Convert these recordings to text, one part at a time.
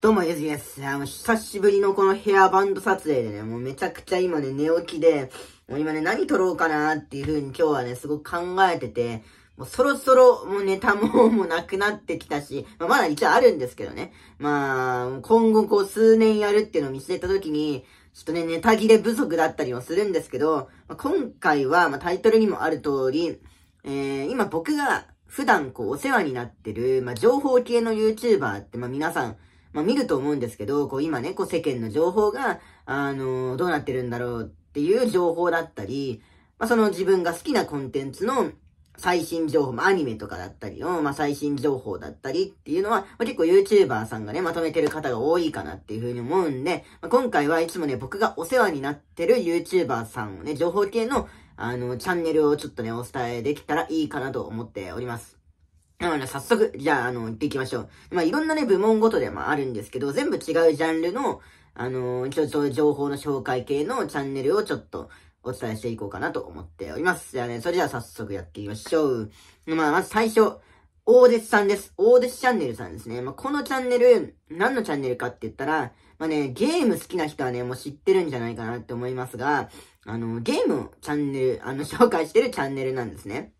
どうも、ゆずです。あの、久しぶりのこのヘアバンド撮影でね、もうめちゃくちゃ今ね、寝起きで、もう今ね、何撮ろうかなっていう風に今日はね、すごく考えてて、もうそろそろもうネタももうなくなってきたし、まあ、まだ一応あるんですけどね。まあ、今後こう数年やるっていうのを見据えた時に、ちょっとね、ネタ切れ不足だったりもするんですけど、まあ、今回は、まあ、タイトルにもある通り、えー、今僕が普段こうお世話になってる、まあ、情報系の YouTuber って、まあ、皆さん、まあ、見ると思うんですけど、こう今ね、こう世間の情報が、あのー、どうなってるんだろうっていう情報だったり、まあ、その自分が好きなコンテンツの最新情報、まあ、アニメとかだったりの、まあ、最新情報だったりっていうのは、まあ、結構 YouTuber さんがね、まとめてる方が多いかなっていうふうに思うんで、まあ、今回はいつもね、僕がお世話になってる YouTuber さんをね、情報系の、あの、チャンネルをちょっとね、お伝えできたらいいかなと思っております。なので、早速、じゃあ、あの、行っていきましょう。まあ、いろんなね、部門ごとでもあるんですけど、全部違うジャンルの、あのちょっと情報の紹介系のチャンネルをちょっとお伝えしていこうかなと思っております。じゃあね、それでは早速やっていきましょう。まあ、まず最初、大弟さんです。大弟チャンネルさんですね。まあ、このチャンネル、何のチャンネルかって言ったら、まあね、ゲーム好きな人はね、もう知ってるんじゃないかなって思いますが、あの、ゲームをチャンネル、あの、紹介してるチャンネルなんですね。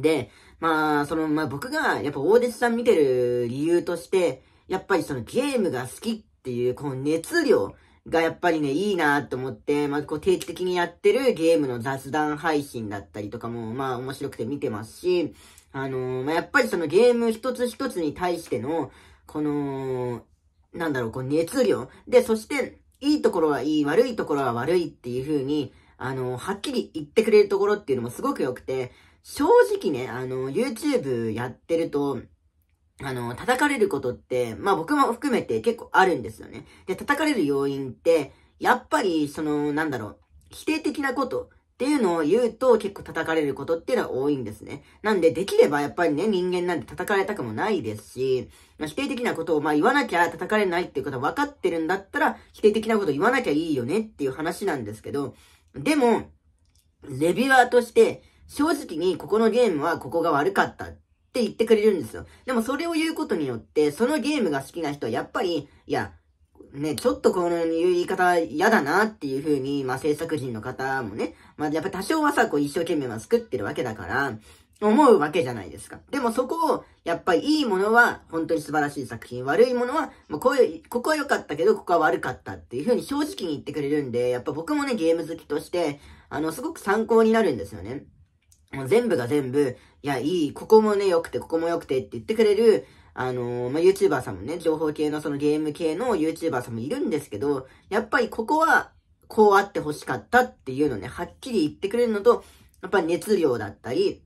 で、まあ、その、まあ僕が、やっぱ大弟さん見てる理由として、やっぱりそのゲームが好きっていう、この熱量がやっぱりね、いいなと思って、まあこう定期的にやってるゲームの雑談配信だったりとかも、まあ面白くて見てますし、あのー、まあやっぱりそのゲーム一つ一つに対しての、この、なんだろう、こう熱量。で、そして、いいところはいい、悪いところは悪いっていう風に、あのー、はっきり言ってくれるところっていうのもすごく良くて、正直ね、あの、YouTube やってると、あの、叩かれることって、まあ僕も含めて結構あるんですよね。で、叩かれる要因って、やっぱり、その、なんだろう、否定的なことっていうのを言うと結構叩かれることっていうのは多いんですね。なんで、できればやっぱりね、人間なんて叩かれたくもないですし、まあ、否定的なことをまあ言わなきゃ叩かれないっていうことは分かってるんだったら、否定的なこと言わなきゃいいよねっていう話なんですけど、でも、レビュアーとして、正直にここのゲームはここが悪かったって言ってくれるんですよ。でもそれを言うことによって、そのゲームが好きな人はやっぱり、いや、ね、ちょっとこの言い方嫌だなっていうふうに、まあ制作人の方もね、まあやっぱ多少はさ、こう一生懸命は作ってるわけだから、思うわけじゃないですか。でもそこを、やっぱりいいものは本当に素晴らしい作品、悪いものは、まあ、こういう、ここは良かったけど、ここは悪かったっていうふうに正直に言ってくれるんで、やっぱ僕もね、ゲーム好きとして、あの、すごく参考になるんですよね。全部が全部、いや、いい、ここもね、良くて、ここも良くてって言ってくれる、あのー、まあ、YouTuber さんもね、情報系のそのゲーム系の YouTuber さんもいるんですけど、やっぱりここは、こうあって欲しかったっていうのね、はっきり言ってくれるのと、やっぱり熱量だったり、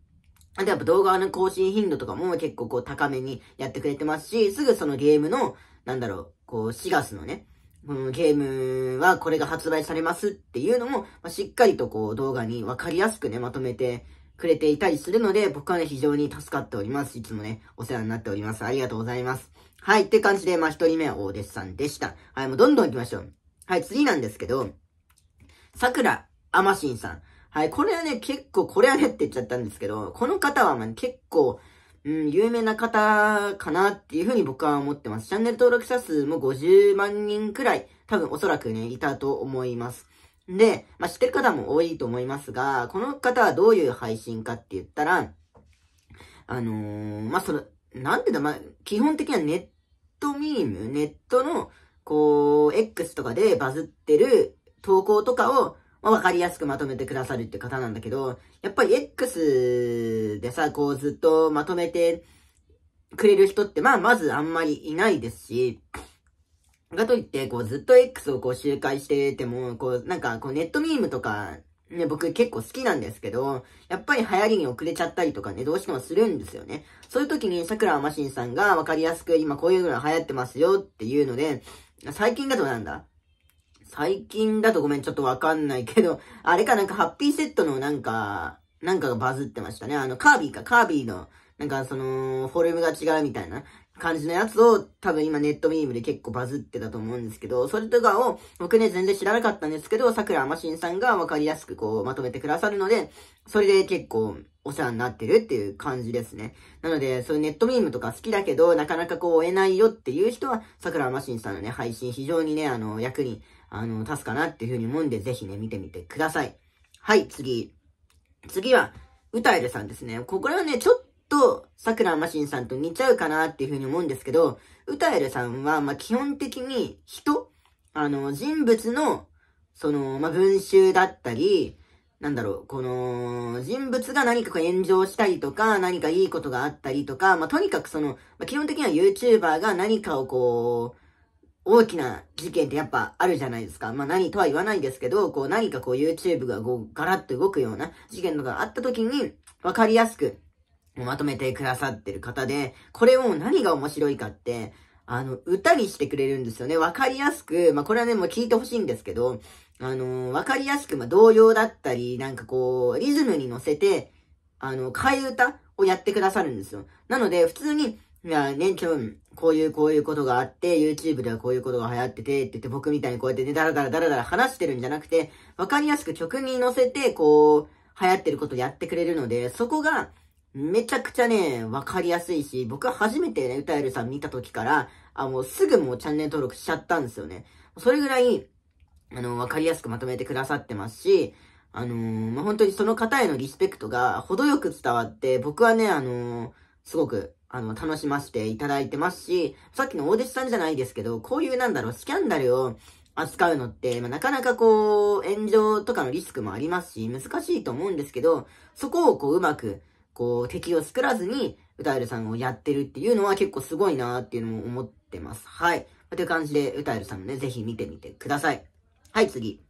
あとやっぱ動画の更新頻度とかも結構こう高めにやってくれてますし、すぐそのゲームの、なんだろう、こう4月のね、このゲームはこれが発売されますっていうのも、まあ、しっかりとこう動画にわかりやすくね、まとめてくれていたりするので、僕はね、非常に助かっております。いつもね、お世話になっております。ありがとうございます。はい、って感じで、まあ、一人目は大弟子さんでした。はい、もうどんどん行きましょう。はい、次なんですけど、桜あましんさん。はい、これはね、結構、これはねって言っちゃったんですけど、この方はまあ、結構、うん、有名な方かなっていうふうに僕は思ってます。チャンネル登録者数も50万人くらい、多分おそらくね、いたと思います。で、まあ、知ってる方も多いと思いますが、この方はどういう配信かって言ったら、あのー、まあ、その、なんてだ、まあ、基本的にはネットミーム、ネットの、こう、X とかでバズってる投稿とかを、まあ、わかりやすくまとめてくださるって方なんだけど、やっぱり X でさ、こうずっとまとめてくれる人って、まあ、まずあんまりいないですし、がといって、こう、ずっと X をこう、周回してても、こう、なんか、こう、ネットミームとか、ね、僕結構好きなんですけど、やっぱり流行りに遅れちゃったりとかね、どうしてもするんですよね。そういう時に桜マシンさんが分かりやすく、今こういうのが流行ってますよっていうので、最近だとなんだ最近だとごめん、ちょっとわかんないけど、あれかなんかハッピーセットのなんか、なんかがバズってましたね。あの、カービィか、カービィの、なんかその、フォルムが違うみたいな。感じのやつを多分今ネットミームで結構バズってたと思うんですけど、それとかを僕ね全然知らなかったんですけど、桜ましんさんがわかりやすくこうまとめてくださるので、それで結構お世話になってるっていう感じですね。なので、そういうネットミームとか好きだけど、なかなかこう追えないよっていう人は、桜ましんさんのね、配信非常にね、あの、役に、あの、立つかなっていうふうに思うんで、ぜひね、見てみてください。はい、次。次は、歌えるさんですね。ここらはね、ちょっとと、桜マシンさんと似ちゃうかなっていうふうに思うんですけど、歌えるさんは、まあ、基本的に人、あの、人物の、その、まあ、文集だったり、なんだろう、この、人物が何かこう炎上したりとか、何かいいことがあったりとか、まあ、とにかくその、まあ、基本的には YouTuber が何かをこう、大きな事件ってやっぱあるじゃないですか。まあ何とは言わないですけど、こう何かこう YouTube がこうガラッと動くような事件とかあった時にわかりやすくまとめてくださってる方で、これを何が面白いかって、あの、歌にしてくれるんですよね。わかりやすく、まあ、これはね、もう聞いてほしいんですけど、あのー、わかりやすく、まあ、同様だったり、なんかこう、リズムに乗せて、あの、替え歌をやってくださるんですよ。なので、普通に、いや、ね、ょんこういう、こういうことがあって、YouTube ではこういうことが流行ってて、って言って、僕みたいにこうやってね、だらだらだらだら話してるんじゃなくて、わかりやすく曲に乗せて、こう、流行ってることやってくれるので、そこが、めちゃくちゃね、わかりやすいし、僕は初めてね、歌えるさん見た時から、あ、もうすぐもうチャンネル登録しちゃったんですよね。それぐらい、あの、わかりやすくまとめてくださってますし、あのー、まあ、本当にその方へのリスペクトが程よく伝わって、僕はね、あのー、すごく、あの、楽しませていただいてますし、さっきの大弟子さんじゃないですけど、こういうなんだろう、スキャンダルを扱うのって、まあ、なかなかこう、炎上とかのリスクもありますし、難しいと思うんですけど、そこをこう、うまく、こう、敵を作らずに、歌えるさんをやってるっていうのは結構すごいなーっていうのも思ってます。はい。という感じで、歌えるさんもね、ぜひ見てみてください。はい、次。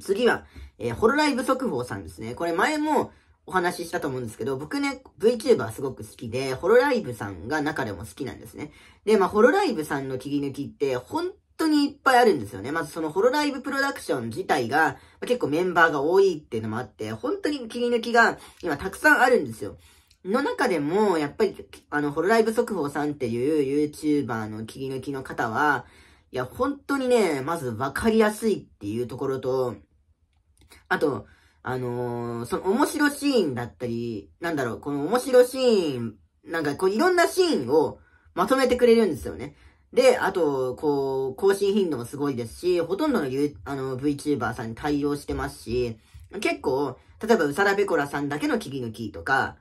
次は、えー、ホロライブ速報さんですね。これ前もお話ししたと思うんですけど、僕ね、VTuber すごく好きで、ホロライブさんが中でも好きなんですね。で、まあ、ホロライブさんの切り抜きって、本当にいっぱいあるんですよね。まずそのホロライブプロダクション自体が、結構メンバーが多いっていうのもあって、本当に切り抜きが今たくさんあるんですよ。の中でも、やっぱり、あの、ホロライブ速報さんっていう YouTuber の切り抜きの方は、いや、本当にね、まず分かりやすいっていうところと、あと、あのー、その面白シーンだったり、なんだろう、この面白シーン、なんかこういろんなシーンをまとめてくれるんですよね。で、あと、こう、更新頻度もすごいですし、ほとんどのあの VTuber さんに対応してますし、結構、例えば、うさらべこらさんだけの切り抜きとか、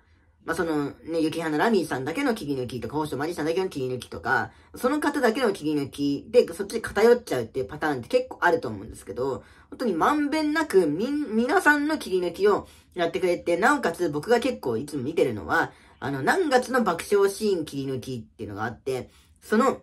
まあ、その、ね、ゆきはなラミーさんだけの切り抜きとか、ホうしマジシさんだけの切り抜きとか、その方だけの切り抜きで、そっち偏っちゃうっていうパターンって結構あると思うんですけど、本当にまんべんなく、み、皆さんの切り抜きをやってくれて、なおかつ僕が結構いつも見てるのは、あの、何月の爆笑シーン切り抜きっていうのがあって、その、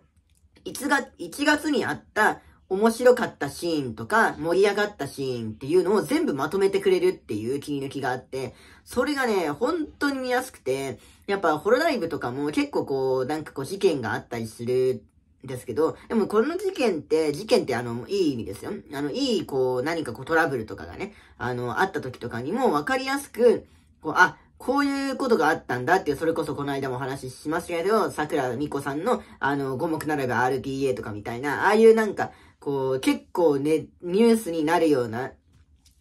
1月、1月にあった面白かったシーンとか盛り上がったシーンっていうのを全部まとめてくれるっていう切り抜きがあって、それがね、本当に見やすくて、やっぱホロライブとかも結構こう、なんかこう事件があったりするんですけど、でもこの事件って、事件ってあの、いい意味ですよ。あの、いい、こう、何かこうトラブルとかがね、あの、あった時とかにも分かりやすく、こう、あ、こういうことがあったんだっていう、それこそこの間もお話ししましたけど、桜美子さんの、あの、五目並べ r p a とかみたいな、ああいうなんか、こう、結構ね、ニュースになるような、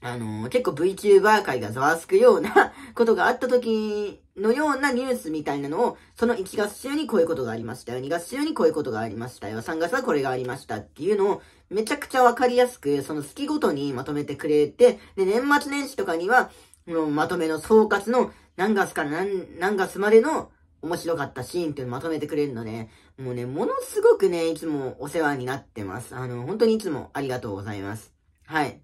あの、結構 VTuber 界がざわつくような ことがあった時のようなニュースみたいなのを、その1月中にこういうことがありましたよ。2月中にこういうことがありましたよ。3月はこれがありましたっていうのを、めちゃくちゃわかりやすく、その月ごとにまとめてくれて、で、年末年始とかには、のまとめの総括の何月から何、何月までの面白かったシーンっていうのまとめてくれるので、もうね、ものすごくね、いつもお世話になってます。あの、本当にいつもありがとうございます。はい。っ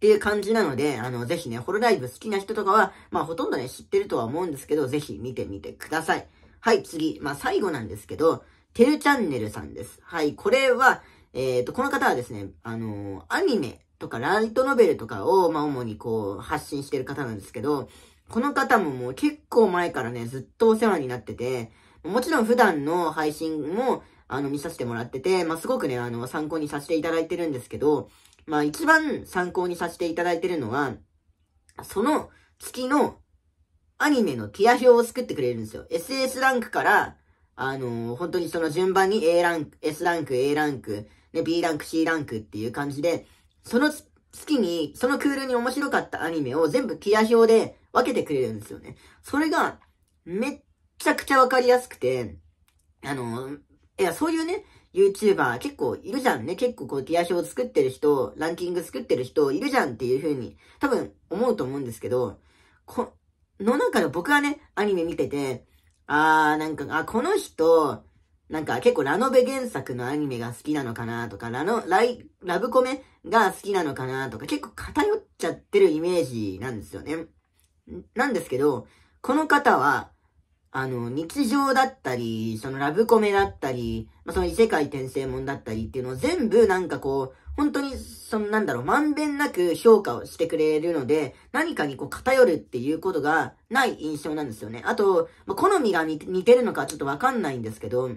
ていう感じなので、あの、ぜひね、ホロライブ好きな人とかは、まあ、ほとんどね、知ってるとは思うんですけど、ぜひ見てみてください。はい、次。まあ、最後なんですけど、てるチャンネルさんです。はい、これは、えっ、ー、と、この方はですね、あのー、アニメとか、ライトノベルとかを、まあ、主にこう、発信してる方なんですけど、この方ももう結構前からね、ずっとお世話になってて、もちろん普段の配信も、あの、見させてもらってて、まあ、すごくね、あの、参考にさせていただいてるんですけど、まあ、一番参考にさせていただいてるのは、その月のアニメのティア表を作ってくれるんですよ。SS ランクから、あのー、本当にその順番に A ランク、S ランク、A ランク、ね、B ランク、C ランクっていう感じで、その月に、そのクールに面白かったアニメを全部ティア表で分けてくれるんですよね。それが、めっちゃくちゃわかりやすくて、あの、いや、そういうね、YouTuber 結構いるじゃんね。結構こうティア表作ってる人、ランキング作ってる人いるじゃんっていう風に多分思うと思うんですけど、この中で僕はね、アニメ見てて、あーなんか、あ、この人、なんか結構ラノベ原作のアニメが好きなのかなとか、ラノ、ライ、ラブコメが好きなのかなとか、結構偏っちゃってるイメージなんですよね。なんですけど、この方は、あの、日常だったり、そのラブコメだったり、まあ、その異世界転生もんだったりっていうのを全部なんかこう、本当に、そのなんだろう、まんべんなく評価をしてくれるので、何かにこう偏るっていうことがない印象なんですよね。あと、まあ、好みが似てるのかちょっとわかんないんですけど、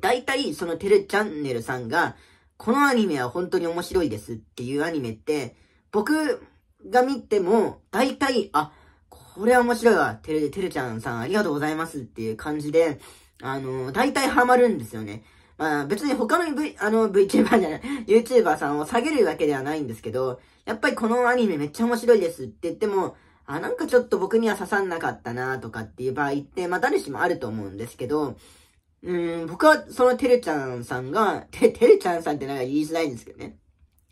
大体、そのテレチャンネルさんが、このアニメは本当に面白いですっていうアニメって、僕が見ても、大体、あ、これは面白いわ。テレ、テレちゃんさんありがとうございますっていう感じで、あの、大体ハマるんですよね。まあ別に他の V、あの VTuber じゃない、YouTuber さんを下げるわけではないんですけど、やっぱりこのアニメめっちゃ面白いですって言っても、あ、なんかちょっと僕には刺さんなかったなとかっていう場合って、まあ誰しもあると思うんですけど、うん、僕はそのてれちゃんさんが、て、テれちゃんさんってなんか言いづらいんですけどね。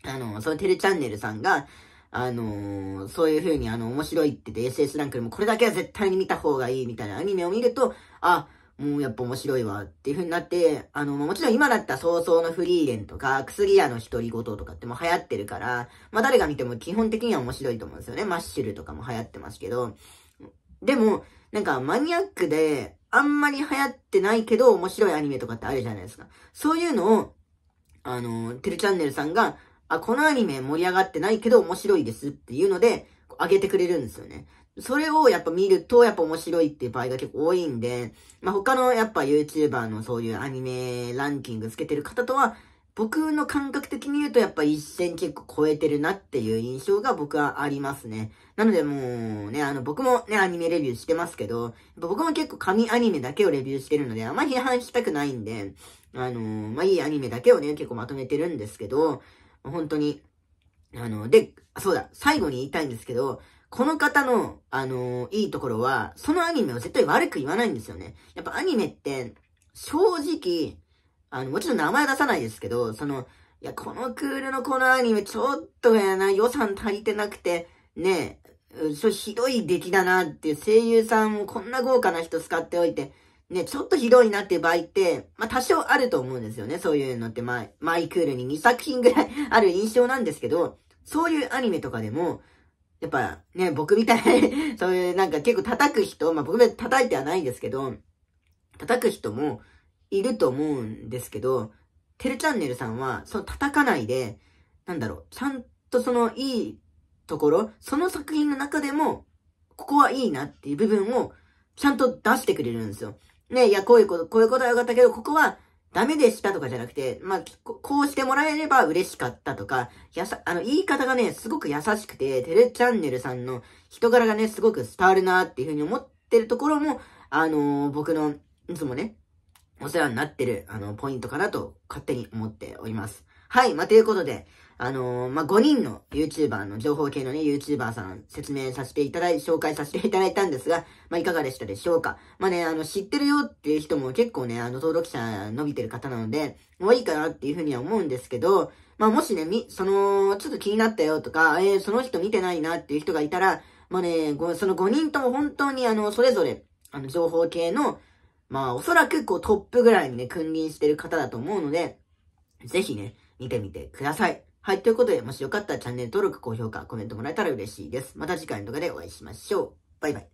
あの、そのてれチャンネルさんが、あのー、そういう風にあの、面白いって言って SS ランクでもこれだけは絶対に見た方がいいみたいなアニメを見ると、あ、もうやっぱ面白いわっていう風になって、あの、もちろん今だった早々のフリーレンとか、薬屋の独り言とかっても流行ってるから、まあ誰が見ても基本的には面白いと思うんですよね。マッシュルとかも流行ってますけど。でも、なんかマニアックで、あんまり流行ってないけど面白いアニメとかってあるじゃないですか。そういうのを、あの、てるチャンネルさんが、あ、このアニメ盛り上がってないけど面白いですっていうので、上げてくれるんですよね。それをやっぱ見るとやっぱ面白いっていう場合が結構多いんで、まあ、他のやっぱ YouTuber のそういうアニメランキングつけてる方とは、僕の感覚的に言うとやっぱ一線結構超えてるなっていう印象が僕はありますね。なのでもうね、あの僕もね、アニメレビューしてますけど、僕も結構紙アニメだけをレビューしてるので、あんま批判したくないんで、あのー、まあ、いいアニメだけをね、結構まとめてるんですけど、本当に、あの、で、そうだ、最後に言いたいんですけど、この方の、あのー、いいところは、そのアニメを絶対悪く言わないんですよね。やっぱアニメって、正直、あの、もちろん名前出さないですけど、その、いや、このクールのこのアニメ、ちょっとやな、予算足りてなくて、ねえ、そひどい出来だなっていう声優さんをこんな豪華な人使っておいて、ね、ちょっとひどいなっていう場合って、まあ、多少あると思うんですよね。そういうのって、まあ、マイクールに2作品ぐらいある印象なんですけど、そういうアニメとかでも、やっぱね、僕みたい そういうなんか結構叩く人、まあ僕も叩いてはないんですけど、叩く人も、いると思うんですけど、てるチャンネルさんは、その叩かないで、なんだろう、ちゃんとそのいいところ、その作品の中でも、ここはいいなっていう部分を、ちゃんと出してくれるんですよ。ね、いや、こういうこと、こういうことはよかったけど、ここはダメでしたとかじゃなくて、まあ、こうしてもらえれば嬉しかったとか、やさ、あの、言い方がね、すごく優しくて、てるチャンネルさんの人柄がね、すごく伝わるなっていうふうに思ってるところも、あのー、僕の、いつもね、お世話になってる、あの、ポイントかなと勝手に思っております。はい、まあ、ということで、あのー、まあ、5人の YouTuber の情報系のね、YouTuber さん説明させていただい、紹介させていただいたんですが、まあ、いかがでしたでしょうか。まあ、ね、あの、知ってるよっていう人も結構ね、あの、登録者伸びてる方なので、もういいかなっていうふうには思うんですけど、まあ、もしね、み、その、ちょっと気になったよとか、えー、その人見てないなっていう人がいたら、まあね、その5人とも本当にあの、それぞれ、あの、情報系のまあ、おそらくこうトップぐらいにね、君臨してる方だと思うので、ぜひね、見てみてください。はい、ということで、もしよかったらチャンネル登録、高評価、コメントもらえたら嬉しいです。また次回の動画でお会いしましょう。バイバイ。